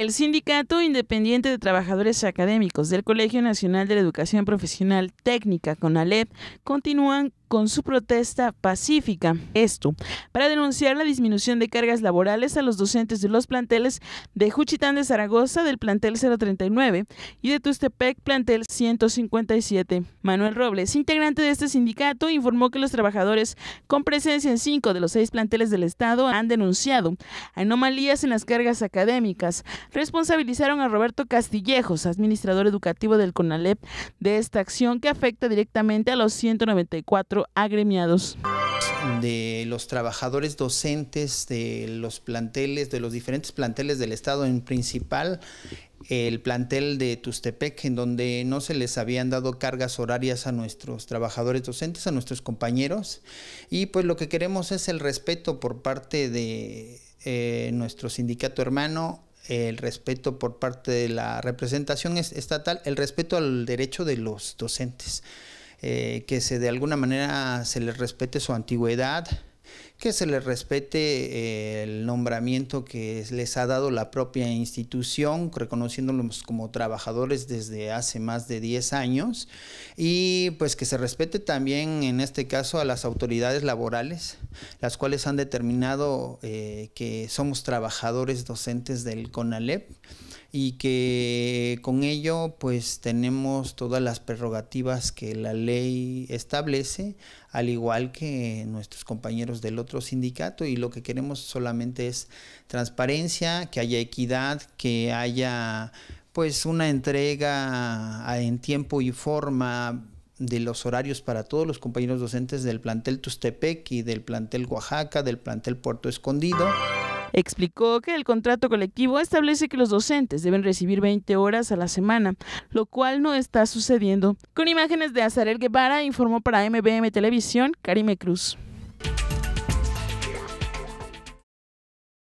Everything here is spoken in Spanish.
El Sindicato Independiente de Trabajadores Académicos del Colegio Nacional de la Educación Profesional Técnica, CONALEP, continúan con su protesta pacífica, esto, para denunciar la disminución de cargas laborales a los docentes de los planteles de Juchitán de Zaragoza del plantel 039 y de Tustepec plantel 157. Manuel Robles, integrante de este sindicato, informó que los trabajadores con presencia en cinco de los seis planteles del Estado han denunciado anomalías en las cargas académicas, responsabilizaron a Roberto Castillejos, administrador educativo del CONALEP, de esta acción que afecta directamente a los 194 agremiados de los trabajadores docentes de los planteles, de los diferentes planteles del Estado, en principal el plantel de Tustepec, en donde no se les habían dado cargas horarias a nuestros trabajadores docentes, a nuestros compañeros, y pues lo que queremos es el respeto por parte de eh, nuestro sindicato hermano el respeto por parte de la representación estatal, el respeto al derecho de los docentes, eh, que se de alguna manera se les respete su antigüedad, que se les respete eh, el nombramiento que les ha dado la propia institución, reconociéndolos como trabajadores desde hace más de 10 años, y pues que se respete también en este caso a las autoridades laborales, las cuales han determinado eh, que somos trabajadores docentes del CONALEP y que con ello pues tenemos todas las prerrogativas que la ley establece, al igual que nuestros compañeros del otro sindicato y lo que queremos solamente es transparencia, que haya equidad, que haya pues una entrega en tiempo y forma de los horarios para todos los compañeros docentes del plantel Tustepec y del plantel Oaxaca, del plantel Puerto Escondido. Explicó que el contrato colectivo establece que los docentes deben recibir 20 horas a la semana, lo cual no está sucediendo. Con imágenes de Azarel Guevara, informó para MBM Televisión, Karime Cruz.